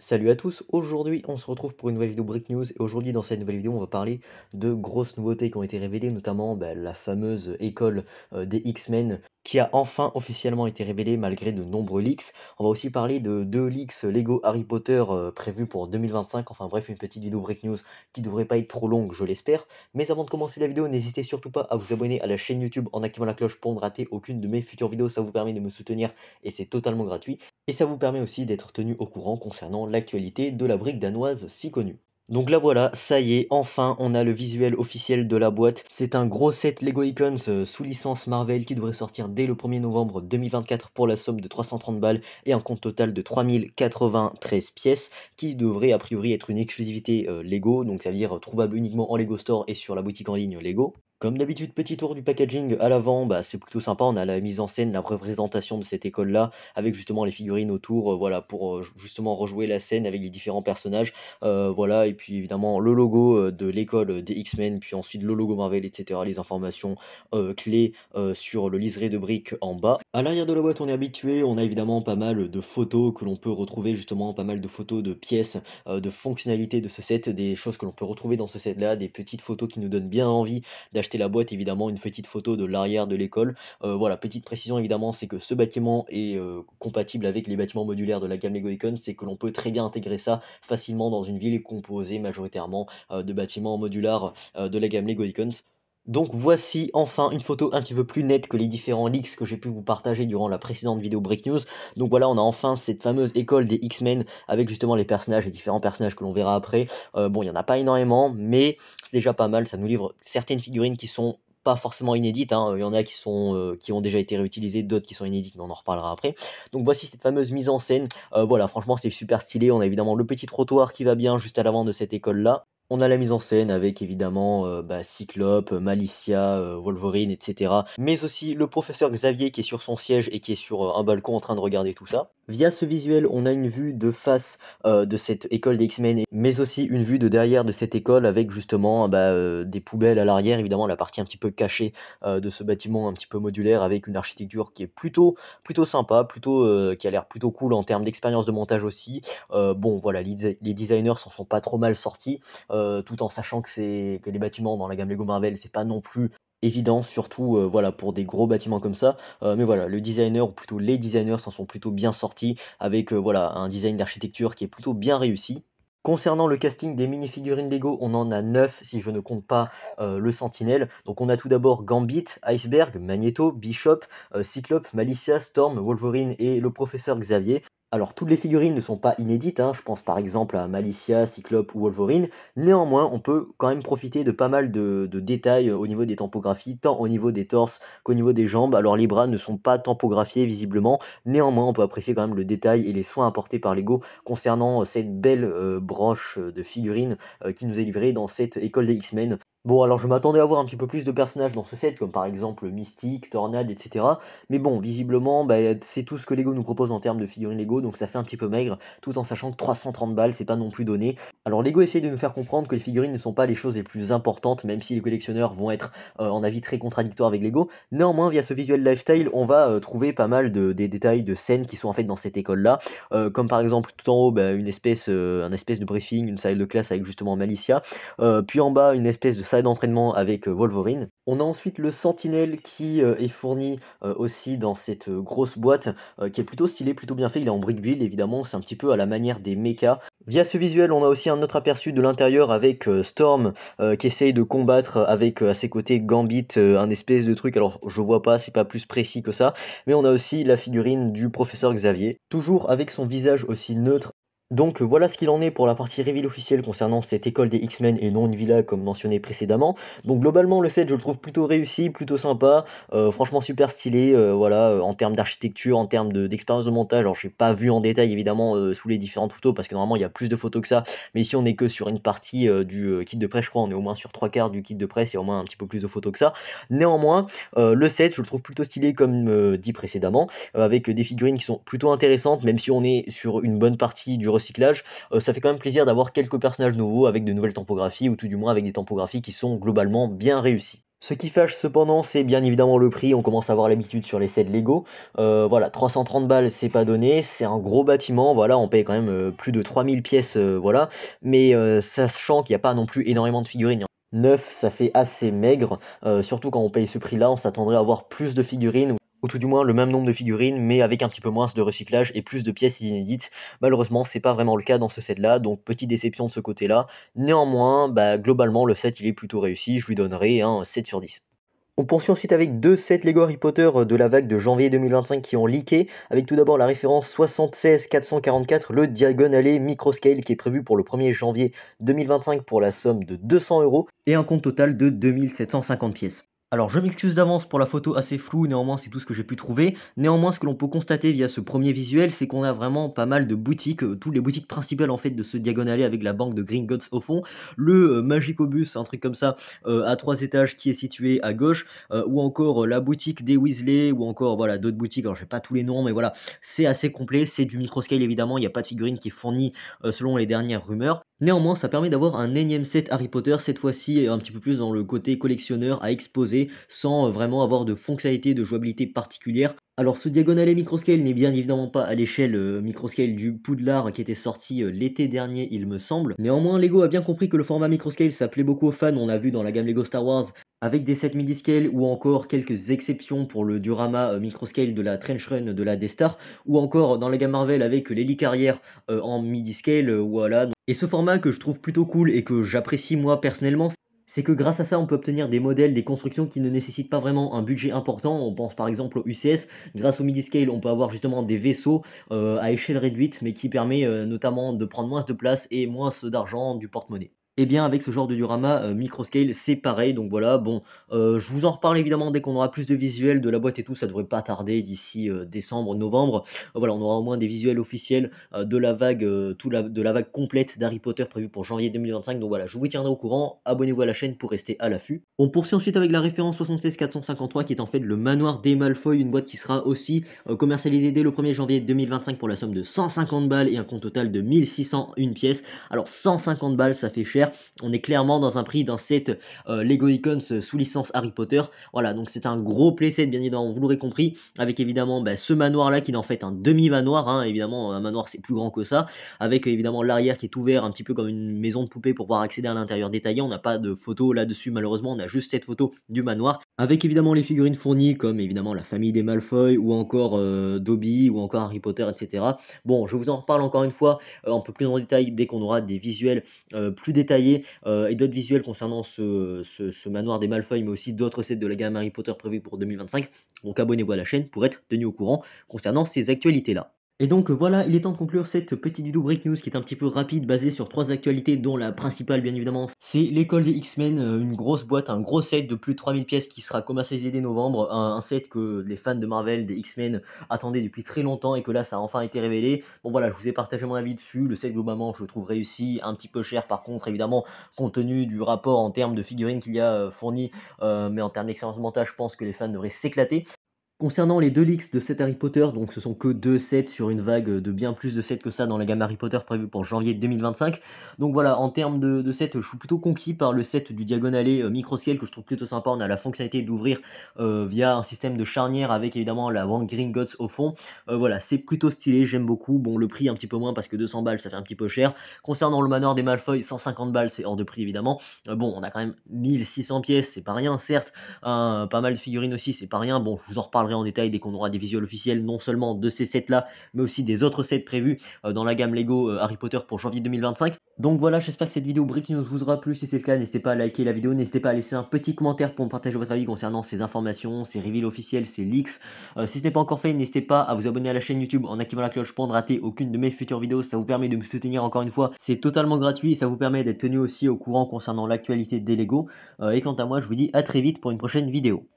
Salut à tous, aujourd'hui on se retrouve pour une nouvelle vidéo Break News et aujourd'hui dans cette nouvelle vidéo on va parler de grosses nouveautés qui ont été révélées, notamment bah, la fameuse école euh, des X-Men qui a enfin officiellement été révélé malgré de nombreux leaks. On va aussi parler de deux leaks Lego Harry Potter euh, prévus pour 2025. Enfin bref, une petite vidéo break news qui devrait pas être trop longue, je l'espère. Mais avant de commencer la vidéo, n'hésitez surtout pas à vous abonner à la chaîne YouTube en activant la cloche pour ne rater aucune de mes futures vidéos. Ça vous permet de me soutenir et c'est totalement gratuit. Et ça vous permet aussi d'être tenu au courant concernant l'actualité de la brique danoise si connue. Donc là voilà, ça y est, enfin on a le visuel officiel de la boîte. C'est un gros set Lego Icons euh, sous licence Marvel qui devrait sortir dès le 1er novembre 2024 pour la somme de 330 balles et un compte total de 3093 pièces qui devrait a priori être une exclusivité euh, Lego, donc ça veut dire euh, trouvable uniquement en Lego Store et sur la boutique en ligne Lego. Comme d'habitude, petit tour du packaging à l'avant, bah, c'est plutôt sympa, on a la mise en scène, la représentation de cette école-là, avec justement les figurines autour, euh, voilà, pour euh, justement rejouer la scène avec les différents personnages, euh, voilà, et puis évidemment le logo de l'école des X-Men, puis ensuite le logo Marvel, etc., les informations clés sur le liseré de briques en bas. À l'arrière de la boîte, on est habitué, on a évidemment pas mal de photos que l'on peut retrouver, justement, pas mal de photos de pièces, de fonctionnalités de ce set, des choses que l'on peut retrouver dans ce set-là, des petites photos qui nous donnent bien envie d'acheter la boîte, évidemment, une petite photo de l'arrière de l'école. Euh, voilà, petite précision, évidemment, c'est que ce bâtiment est euh, compatible avec les bâtiments modulaires de la gamme Lego Icons c'est que l'on peut très bien intégrer ça facilement dans une ville composée majoritairement euh, de bâtiments modulaires de la gamme Lego Icons. Donc voici enfin une photo un petit peu plus nette que les différents leaks que j'ai pu vous partager durant la précédente vidéo Break News. Donc voilà, on a enfin cette fameuse école des X-Men avec justement les personnages, les différents personnages que l'on verra après. Euh, bon, il n'y en a pas énormément, mais c'est déjà pas mal, ça nous livre certaines figurines qui sont pas forcément inédites, hein. il y en a qui, sont, euh, qui ont déjà été réutilisées, d'autres qui sont inédites, mais on en reparlera après. Donc voici cette fameuse mise en scène, euh, voilà, franchement c'est super stylé, on a évidemment le petit trottoir qui va bien juste à l'avant de cette école-là. On a la mise en scène avec évidemment euh, bah, Cyclope, Malicia, euh, Wolverine, etc. Mais aussi le professeur Xavier qui est sur son siège et qui est sur euh, un balcon en train de regarder tout ça. Via ce visuel, on a une vue de face de cette école des X-Men, mais aussi une vue de derrière de cette école avec justement bah, des poubelles à l'arrière, évidemment la partie un petit peu cachée de ce bâtiment un petit peu modulaire avec une architecture qui est plutôt, plutôt sympa, plutôt, qui a l'air plutôt cool en termes d'expérience de montage aussi. bon voilà, les, les designers s'en sont pas trop mal sortis. Euh, tout en sachant que, c'est, que les bâtiments dans la gamme Lego Marvel, c'est pas non plus évident, surtout euh, voilà, pour des gros bâtiments comme ça. Euh, mais voilà, le designer, ou plutôt les designers, s'en sont plutôt bien sortis, avec voilà, un design d'architecture qui est plutôt bien réussi. Concernant le casting des mini-figurines Lego, on en a 9 si je ne compte pas le Sentinel Donc on a tout d'abord Gambit, Iceberg, Magneto, Bishop, Cyclope, Malicia, Storm, Wolverine et le professeur Xavier. Alors toutes les figurines ne sont pas inédites, hein. je pense par exemple à Malicia, Cyclope ou Wolverine, néanmoins on peut quand même profiter de pas mal de, détails euh, au niveau des tampographies, tant au niveau des torses qu'au niveau des jambes, alors les bras ne sont pas tampographiés visiblement, néanmoins on peut apprécier quand même le détail et les soins apportés par Lego concernant euh, cette belle euh, broche de figurines qui nous est livrée dans cette école des X-Men. Bon, alors je m'attendais à voir un petit peu plus de personnages dans ce set, comme par exemple Mystique, Tornade, etc. Mais bon, visiblement, bah, c'est tout ce que Lego nous propose en termes de figurines Lego, donc ça fait un petit peu maigre, tout en sachant que 330 balles, c'est pas non plus donné. Alors Lego essaye de nous faire comprendre que les figurines ne sont pas les choses les plus importantes, même si les collectionneurs vont être euh, en avis très contradictoires avec Lego. Néanmoins, via ce visuel lifestyle, on va euh, trouver pas mal de, des détails de scènes qui sont en fait dans cette école-là, euh, comme par exemple tout en haut, bah, une espèce, un espèce de briefing, une salle de classe avec justement Malicia, puis en bas, une espèce de d'entraînement avec euh, Wolverine. On a ensuite le Sentinel qui euh, est fourni euh, aussi dans cette grosse boîte qui est plutôt stylé, plutôt bien fait. Il est en brick build évidemment, c'est un petit peu à la manière des mechas. Via ce visuel, on a aussi un autre aperçu de l'intérieur avec Storm qui essaye de combattre avec à ses côtés Gambit, un espèce de truc. Alors je vois pas, c'est pas plus précis que ça. Mais on a aussi la figurine du professeur Xavier, toujours avec son visage aussi neutre donc euh, voilà ce qu'il en est pour la partie reveal officielle concernant cette école des X-Men et non une villa comme mentionné précédemment. Donc globalement le set je le trouve plutôt réussi, plutôt sympa, euh, franchement super stylé, euh, voilà, en termes d'architecture, en termes d'expérience de, montage. Alors je pas vu en détail évidemment sous les différentes photos parce que normalement il y a plus de photos que ça, mais ici on n'est que sur une partie du kit de presse, je crois, on est au moins sur trois quarts du kit de presse et au moins un petit peu plus de photos que ça. Néanmoins, le set je le trouve plutôt stylé comme dit précédemment, avec des figurines qui sont plutôt intéressantes, même si on est sur une bonne partie du recyclage, euh, ça fait quand même plaisir d'avoir quelques personnages nouveaux avec de nouvelles tempographies ou tout du moins avec des tempographies qui sont globalement bien réussies. Ce qui fâche cependant, c'est bien évidemment le prix, on commence à avoir l'habitude sur les sets Lego. Euh, voilà, 330 balles, c'est pas donné, c'est un gros bâtiment, voilà, on paye quand même euh, plus de 3000 pièces, voilà, mais sachant qu'il n'y a pas non plus énormément de figurines. neuf ça fait assez maigre, surtout quand on paye ce prix-là, on s'attendrait à avoir plus de figurines, ou tout du moins le même nombre de figurines, mais avec un petit peu moins de recyclage et plus de pièces inédites. Malheureusement, c'est pas vraiment le cas dans ce set-là, donc petite déception de ce côté-là. Néanmoins, bah, globalement, le set il est plutôt réussi, je lui donnerai un 7 sur 10. On poursuit ensuite avec deux sets Lego Harry Potter euh, de la vague de janvier 2025 qui ont leaké, avec tout d'abord la référence 76 le Diagon Alley Microscale qui est prévu pour le 1er janvier 2025 pour la somme de 200 euros et un compte total de 2750 pièces. Alors je m'excuse d'avance pour la photo assez floue, néanmoins c'est tout ce que j'ai pu trouver. Néanmoins ce que l'on peut constater via ce premier visuel, c'est qu'on a vraiment pas mal de boutiques, euh, toutes les boutiques principales en fait de ce diagonaler avec la banque de Gringotts au fond, le euh, Magico Bus un truc comme ça, euh, à trois étages qui est situé à gauche, ou encore la boutique des Weasley, ou encore voilà d'autres boutiques, alors j'ai pas tous les noms, mais voilà, c'est assez complet, c'est du microscale évidemment, il n'y a pas de figurine qui est fournie selon les dernières rumeurs. Néanmoins, ça permet d'avoir un énième set Harry Potter, cette fois-ci un petit peu plus dans le côté collectionneur à exposer, sans vraiment avoir de fonctionnalité de jouabilité particulière. Alors ce Diagonale Microscale n'est bien évidemment pas à l'échelle micro euh, Microscale du Poudlard qui était sorti euh, l'été dernier il me semble. Néanmoins Lego a bien compris que le format Microscale ça plaît beaucoup aux fans, on a vu dans la gamme Lego Star Wars avec des sets midi scale ou encore quelques exceptions pour le Durama euh, Microscale de la Trench Run de la Death Star ou encore dans la gamme Marvel avec l'hélicarrière Carrière en midi scale voilà. Et ce format que je trouve plutôt cool et que j'apprécie moi personnellement, c'est que grâce à ça, on peut obtenir des modèles, des constructions qui ne nécessitent pas vraiment un budget important. On pense par exemple au UCS. Grâce au midi-scale, on peut avoir justement des vaisseaux euh, à échelle réduite, mais qui permet euh, notamment de prendre moins de place et moins d'argent du porte-monnaie. Et eh bien avec ce genre de diorama micro euh, microscale, c'est pareil. Donc voilà, bon, euh, je vous en reparle évidemment dès qu'on aura plus de visuels de la boîte et tout. Ça devrait pas tarder d'ici euh, décembre, novembre. voilà, on aura au moins des visuels officiels de la vague, tout de la vague complète d'Harry Potter prévue pour janvier 2025. Donc voilà, je vous tiendrai au courant. Abonnez-vous à la chaîne pour rester à l'affût. On poursuit ensuite avec la référence 453 qui est en fait le manoir des Malfoy, une boîte qui sera aussi commercialisée dès le 1er janvier 2025 pour la somme de 150 balles et un compte total de 1601 pièces. Alors 150 balles, ça fait cher. On est clairement dans un prix dans set euh, Lego Icons euh, sous licence Harry Potter. Voilà, donc c'est un gros playset, bien évidemment, vous l'aurez compris, avec évidemment bah, ce manoir-là qui est en fait un demi-manoir. Hein. évidemment, un manoir c'est plus grand que ça, avec euh, évidemment l'arrière qui est ouvert un petit peu comme une maison de poupée pour pouvoir accéder à l'intérieur détaillé. On n'a pas de photo là-dessus, malheureusement, on a juste cette photo du manoir, avec évidemment les figurines fournies comme évidemment la famille des Malfoy ou encore Dobby ou encore Harry Potter, etc. Bon, je vous en reparle encore une fois un peu plus en détail dès qu'on aura des visuels plus détaillés euh, et d'autres visuels concernant ce, manoir des Malfoy, mais aussi d'autres sets de la gamme Harry Potter prévus pour 2025. Donc abonnez-vous à la chaîne pour être tenu au courant concernant ces actualités-là. Et donc euh, voilà, il est temps de conclure cette petite vidéo break news qui est un petit peu rapide, basée sur trois actualités, dont la principale bien évidemment, c'est l'école des X-Men, euh, une grosse boîte, un gros set de plus de 3000 pièces qui sera commercialisé dès novembre, un, set que les fans de Marvel, des X-Men attendaient depuis très longtemps et que là ça a enfin été révélé. Bon voilà, je vous ai partagé mon avis dessus, le set globalement je le trouve réussi, un petit peu cher par contre évidemment, compte tenu du rapport en termes de figurines qu'il y a euh, fourni, mais en termes d'expérience montage je pense que les fans devraient s'éclater. Concernant les deux leaks de cet Harry Potter, donc ce sont que deux sets sur une vague de bien plus de sets que ça dans la gamme Harry Potter prévue pour janvier 2025. Donc voilà, en termes de, sets, je suis plutôt conquis par le set du et Micro euh, microscale que je trouve plutôt sympa. On a la fonctionnalité d'ouvrir euh, via un système de charnière avec évidemment la Wang Green Gods au fond. Euh, voilà, c'est plutôt stylé, j'aime beaucoup. Bon, le prix un petit peu moins parce que 200 balles ça fait un petit peu cher. Concernant le manoir des Malfoy, 150 balles c'est hors de prix évidemment. bon, on a quand même 1600 pièces, c'est pas rien certes. pas mal de figurines aussi, c'est pas rien. Bon, je vous en reparle en détail dès qu'on aura des visuels officiels, non seulement de ces sets-là, mais aussi des autres sets prévus euh, dans la gamme Lego euh, Harry Potter pour janvier 2025. Donc voilà, j'espère que cette vidéo Brick News vous aura plu. Si c'est le cas, n'hésitez pas à liker la vidéo, n'hésitez pas à laisser un petit commentaire pour me partager votre avis concernant ces informations, ces reveals officiels, ces leaks. Euh, si ce n'est pas encore fait, n'hésitez pas à vous abonner à la chaîne YouTube en activant la cloche pour ne rater aucune de mes futures vidéos. Ça vous permet de me soutenir encore une fois. C'est totalement gratuit et ça vous permet d'être tenu aussi au courant concernant l'actualité des Lego. et quant à moi, je vous dis à très vite pour une prochaine vidéo.